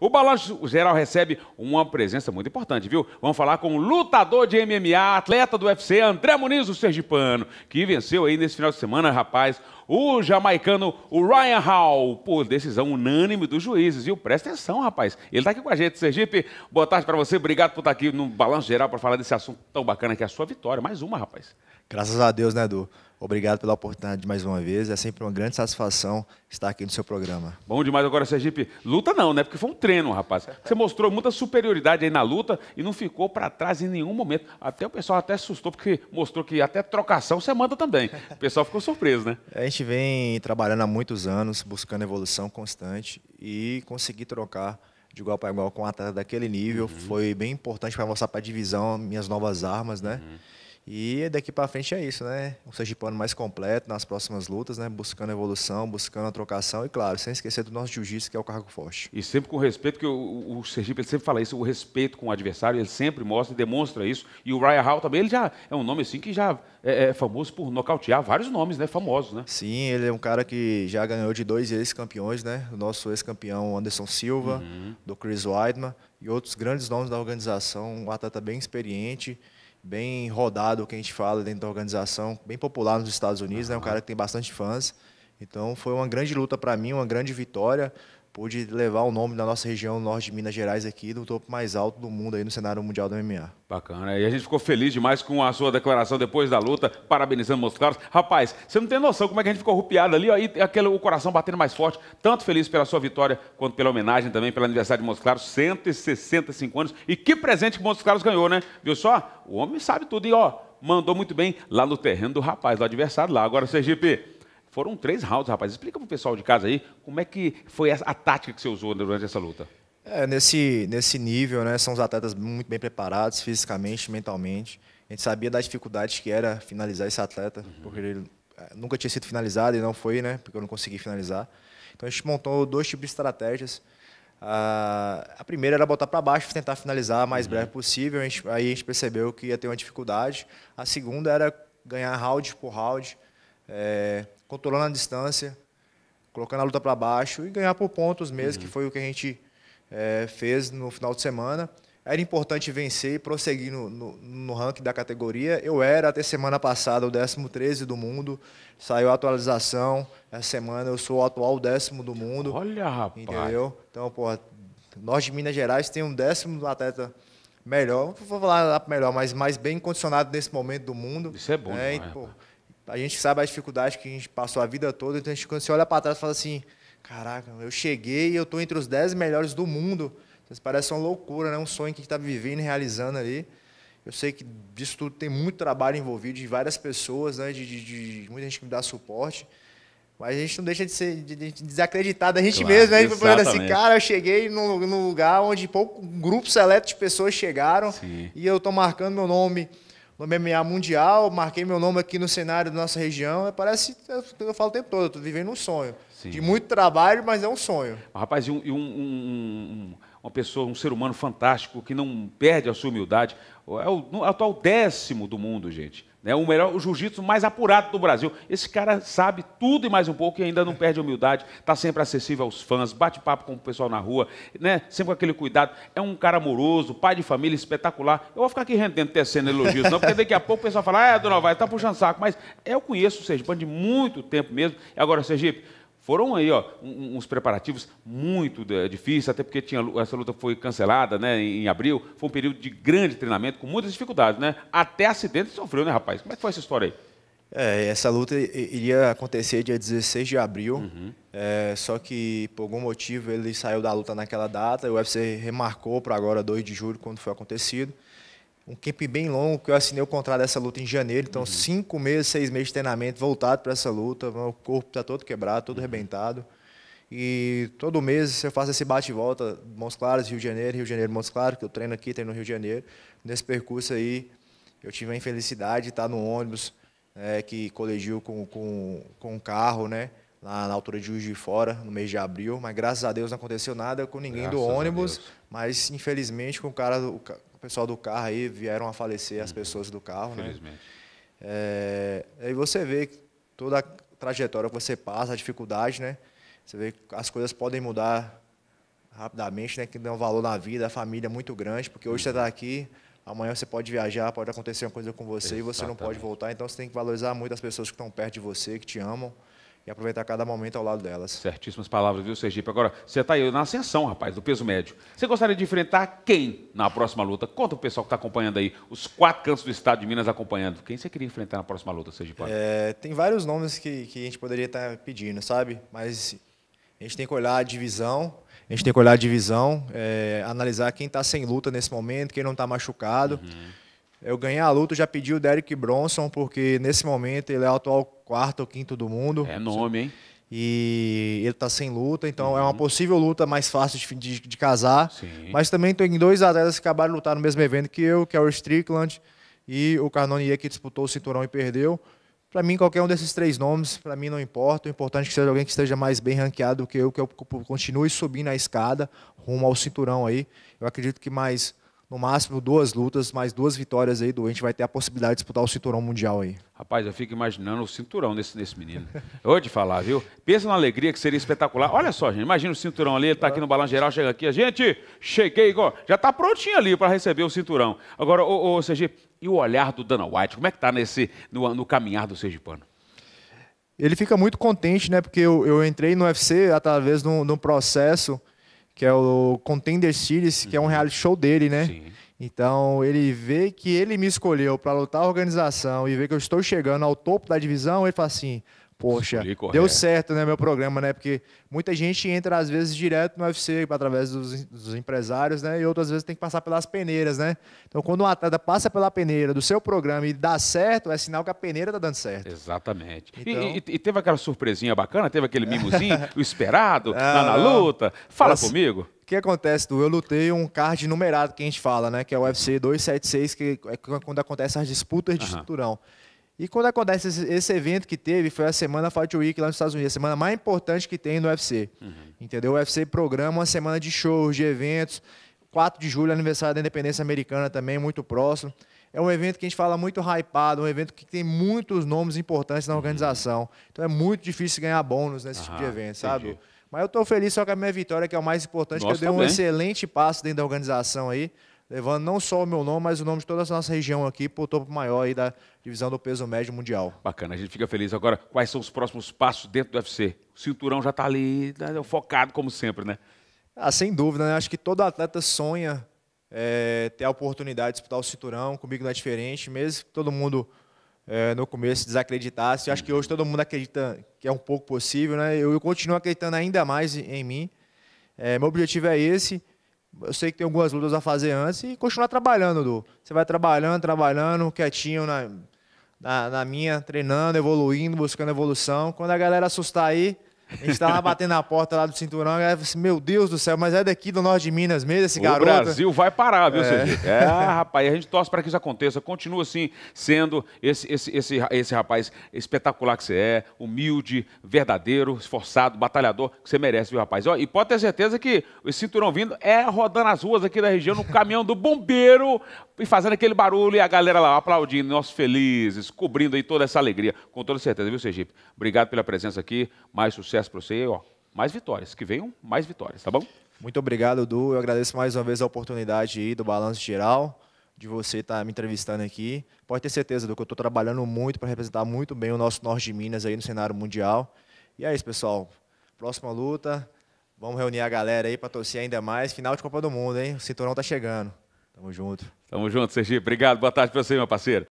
O balanço geral recebe uma presença muito importante, viu? Vamos falar com o lutador de MMA, atleta do UFC, André Muniz, o sergipano, que venceu aí nesse final de semana, rapaz, o jamaicano o Ryan Hall, por decisão unânime dos juízes, viu? Presta atenção, rapaz. Ele tá aqui com a gente, Sergipe. Boa tarde para você, obrigado por estar tá aqui no Balanço Geral para falar desse assunto tão bacana que é a sua vitória. Mais uma, rapaz. Graças a Deus, né, Edu? Obrigado pela oportunidade mais uma vez. É sempre uma grande satisfação estar aqui no seu programa. Bom demais agora, Sergipe. Luta não, né? Porque foi um treino, rapaz. Você mostrou muita superioridade aí na luta e não ficou para trás em nenhum momento. Até o pessoal até assustou, porque mostrou que até trocação você manda também. O pessoal ficou surpreso, né? É, a gente vem trabalhando há muitos anos, buscando evolução constante e conseguir trocar de igual para igual com um atleta daquele nível. Uhum. Foi bem importante para mostrar para a divisão minhas novas armas, né? Uhum e daqui para frente é isso, né? O Sergipano mais completo nas próximas lutas, né? Buscando evolução, buscando a trocação e, claro, sem esquecer do nosso jiu-jitsu, que é o cargo forte. E sempre com respeito, que o, o Sergipe sempre fala isso, o respeito com o adversário, ele sempre mostra e demonstra isso. E o Ryan Hall também, ele já é um nome assim que já é, é famoso por nocautear vários nomes, né? Famosos, né? Sim, ele é um cara que já ganhou de dois ex-campeões, né? O nosso ex-campeão Anderson Silva, uhum. do Chris Weidman e outros grandes nomes da organização, um atleta bem experiente bem rodado, o que a gente fala dentro da organização, bem popular nos Estados Unidos, uhum. né? Um cara que tem bastante fãs. Então foi uma grande luta para mim, uma grande vitória de levar o nome da nossa região norte de Minas Gerais aqui do topo mais alto do mundo aí no cenário mundial do MMA. Bacana. E a gente ficou feliz demais com a sua declaração depois da luta, parabenizando meus caros. Rapaz, você não tem noção como é que a gente ficou rupiado ali, ó, e aquele, o coração batendo mais forte, tanto feliz pela sua vitória quanto pela homenagem também pelo aniversário de Montes Claros, 165 anos. E que presente que Montes Claros ganhou, né? Viu só? O homem sabe tudo e ó, mandou muito bem lá no terreno do rapaz, do adversário lá. Agora, Sergipe, foram três rounds, rapaz. Explica para o pessoal de casa aí como é que foi a tática que você usou durante essa luta. É, nesse, nesse nível, né, são os atletas muito bem preparados fisicamente, mentalmente. A gente sabia das dificuldades que era finalizar esse atleta, uhum. porque ele é, nunca tinha sido finalizado e não foi, né, porque eu não consegui finalizar. Então a gente montou dois tipos de estratégias. a primeira era botar para baixo, tentar finalizar o mais uhum. breve possível. A gente, aí a gente percebeu que ia ter uma dificuldade. A segunda era ganhar round por round é, controlando a distância, colocando a luta para baixo e ganhar por pontos mesmo, uhum. que foi o que a gente é, fez no final de semana. Era importante vencer e prosseguir no, no, no ranking da categoria. Eu era até semana passada o 13 do mundo, saiu a atualização. Essa semana eu sou o atual décimo do mundo. Olha, rapaz! Entendeu? Então, pô, nós de Minas Gerais tem um décimo atleta melhor, não vou falar melhor, mas mais bem condicionado nesse momento do mundo. Isso é bom, né? Demais, e, pô, a gente sabe as dificuldades que a gente passou a vida toda, então a gente, quando você olha para trás fala assim: caraca, eu cheguei e eu estou entre os 10 melhores do mundo. Então, isso parece uma loucura, né? um sonho que a gente está vivendo e realizando ali. Eu sei que disso tudo tem muito trabalho envolvido, de várias pessoas, né? de, de, de muita gente que me dá suporte. Mas a gente não deixa de ser de, de desacreditado da gente claro, mesmo, né? Falando assim, cara, eu cheguei num, num lugar onde pouco um grupo seleto de pessoas chegaram Sim. e eu estou marcando meu nome no MMA mundial, marquei meu nome aqui no cenário da nossa região. É, parece, é, eu falo o tempo todo, eu tô vivendo um sonho. Sim. De muito trabalho, mas é um sonho. Rapaz, e um, um, um, um uma pessoa, um ser humano fantástico, que não perde a sua humildade. É o atual décimo do mundo, gente. Né? O melhor, o jiu-jitsu mais apurado do Brasil. Esse cara sabe tudo e mais um pouco e ainda não perde a humildade, está sempre acessível aos fãs, bate papo com o pessoal na rua, né? sempre com aquele cuidado. É um cara amoroso, pai de família, espetacular. Eu vou ficar aqui rendendo, tecendo elogios, não, porque daqui a pouco o pessoal fala, ah, Dona vai está puxando saco. Mas eu conheço o Sergipano de muito tempo mesmo. E agora, Sergipe, foram aí ó, uns preparativos muito é, difíceis, até porque tinha, essa luta foi cancelada né, em abril. Foi um período de grande treinamento, com muitas dificuldades, né? Até acidente sofreu, né, rapaz? Como é que foi essa história aí? É, essa luta iria acontecer dia 16 de abril, uhum. é, só que por algum motivo ele saiu da luta naquela data, o UFC remarcou para agora 2 de julho, quando foi acontecido um camp bem longo, que eu assinei o contrato dessa luta em janeiro, então uhum. cinco meses, seis meses de treinamento voltado para essa luta, meu corpo está todo quebrado, todo uhum. arrebentado. E todo mês eu faço esse bate e volta, Montes Claros, Rio de Janeiro, Rio de Janeiro, Montes Claros, que eu treino aqui, treino no Rio de Janeiro. Nesse percurso aí, eu tive a infelicidade de estar no ônibus é, que colidiu com, com, com um carro, né? Lá na altura de Juiz de Fora, no mês de abril. Mas graças a Deus não aconteceu nada com ninguém graças do ônibus. Mas infelizmente com o cara, pessoal do carro aí vieram a falecer as uhum. pessoas do carro, Felizmente. né? É, aí você vê toda a trajetória que você passa, a dificuldade, né? Você vê que as coisas podem mudar rapidamente, né? Que dá um valor na vida, a família é muito grande, porque hoje tá uhum. você está aqui, amanhã você pode viajar, pode acontecer uma coisa com você Exatamente. e você não pode voltar. Então você tem que valorizar muito as pessoas que estão perto de você, que te amam aproveitar cada momento ao lado delas. Certíssimas palavras, viu, Sergipe? Agora, você está aí na ascensão, rapaz, do peso médio. Você gostaria de enfrentar quem na próxima luta? Conta o pessoal que está acompanhando aí, os quatro cantos do estado de Minas acompanhando. Quem você queria enfrentar na próxima luta, Sergipe? É, tem vários nomes que, que a gente poderia estar tá pedindo, sabe? Mas assim, a gente tem que olhar a divisão, a gente tem que olhar a divisão, é, analisar quem está sem luta nesse momento, quem não está machucado. Uhum. Eu ganhei a luta, já pedi o Derek Bronson, porque nesse momento ele é o atual quarto ou quinto do mundo. É nome, hein? E ele tá sem luta, então uhum. é uma uhum. possível luta mais fácil de, de, de casar. Sim. Mas também tem dois atletas que acabaram de lutar no mesmo evento que eu, que é o Strickland e o Carnonier, que disputou o cinturão e perdeu. Para mim, qualquer um desses três nomes, para mim não importa. O importante é que seja alguém que esteja mais bem ranqueado do que eu, que eu continue subindo a escada rumo ao cinturão aí. Eu acredito que mais no máximo duas lutas, mais duas vitórias aí, do a gente vai ter a possibilidade de disputar o cinturão mundial aí. Rapaz, eu fico imaginando o cinturão desse, desse menino. Eu vou te falar, viu? Pensa na alegria que seria espetacular. Olha só, gente, imagina o cinturão ali, ele tá aqui no Balanço Geral, chega aqui, a gente, cheguei, ó, já tá prontinho ali para receber o cinturão. Agora, ô, ô Sergipe, e o olhar do Dana White, como é que tá nesse, no, no caminhar do Sergipano? Ele fica muito contente, né? Porque eu, eu entrei no UFC através de um processo que é o Contender Series, que é um uhum. reality show dele, né? Sim. Então, ele vê que ele me escolheu para lutar a organização e vê que eu estou chegando ao topo da divisão, ele fala assim: Poxa, deu certo, né, meu programa, né? Porque muita gente entra, às vezes, direto no UFC, através dos, dos, empresários, né? E outras vezes tem que passar pelas peneiras, né? Então, quando um atleta passa pela peneira do seu programa e dá certo, é sinal que a peneira tá dando certo. Exatamente. Então... E, e, e, teve aquela surpresinha bacana, teve aquele mimozinho, o esperado, ah, na, luta. Fala Mas... comigo. O que acontece, Du? Eu lutei um card numerado que a gente fala, né? Que é o UFC 276, que é quando acontece as disputas de uhum. cinturão. E quando acontece esse, esse, evento que teve, foi a semana Fight Week lá nos Estados Unidos, a semana mais importante que tem no UFC. Uhum. Entendeu? O UFC programa uma semana de shows, de eventos. 4 de julho, aniversário da independência americana também, muito próximo. É um evento que a gente fala muito hypado, um evento que tem muitos nomes importantes na uhum. organização. Uhum. Então é muito difícil ganhar bônus nesse uhum. tipo de ah, evento, sabe? Entendi. Mas eu estou feliz só com a minha vitória, que é o mais importante, Nossa, que eu dei um excelente passo dentro da organização aí levando não só o meu nome, mas o nome de toda a nossa região aqui para o topo maior aí da divisão do peso médio mundial. Bacana, a gente fica feliz. Agora, quais são os próximos passos dentro do UFC? O cinturão já está ali, né, é focado como sempre, né? Ah, sem dúvida, né? Acho que todo atleta sonha é, ter a oportunidade de disputar o cinturão. Comigo não é diferente, mesmo que todo mundo é, no começo desacreditasse. acho que hoje todo mundo acredita que é um pouco possível, né? Eu, eu continuo acreditando ainda mais em, em mim. É, meu objetivo é esse eu sei que tem algumas lutas a fazer antes e continuar trabalhando, Edu. Você vai trabalhando, trabalhando, quietinho na, na, na minha, treinando, evoluindo, buscando evolução. Quando a galera assustar aí, a gente tava batendo na porta lá do cinturão, e assim, meu Deus do céu, mas é daqui do norte de Minas mesmo, esse garoto. O Brasil vai parar, viu, é. Sergipe? É, rapaz, a gente torce para que isso aconteça. Continua assim, sendo esse, esse, esse, esse rapaz espetacular que você é, humilde, verdadeiro, esforçado, batalhador, que você merece, viu, rapaz? e pode ter certeza que o cinturão vindo é rodando as ruas aqui da região, no caminhão do bombeiro, e fazendo aquele barulho, e a galera lá aplaudindo, nós felizes, cobrindo aí toda essa alegria, com toda certeza, viu, Sergipe? Obrigado pela presença aqui, mais sucesso sucesso para você. Ó, mais vitórias, que venham mais vitórias, tá bom? Muito obrigado, Du. Eu agradeço mais uma vez a oportunidade aí do Balanço Geral, de você estar tá me entrevistando aqui. Pode ter certeza, Du, que eu estou trabalhando muito para representar muito bem o nosso Norte de Minas aí no cenário mundial. E é isso, pessoal. Próxima luta. Vamos reunir a galera aí para torcer ainda mais. Final de Copa do Mundo, hein? O cinturão tá chegando. Tamo junto. Tamo junto, Sergi. Obrigado. Boa tarde para você, meu parceiro.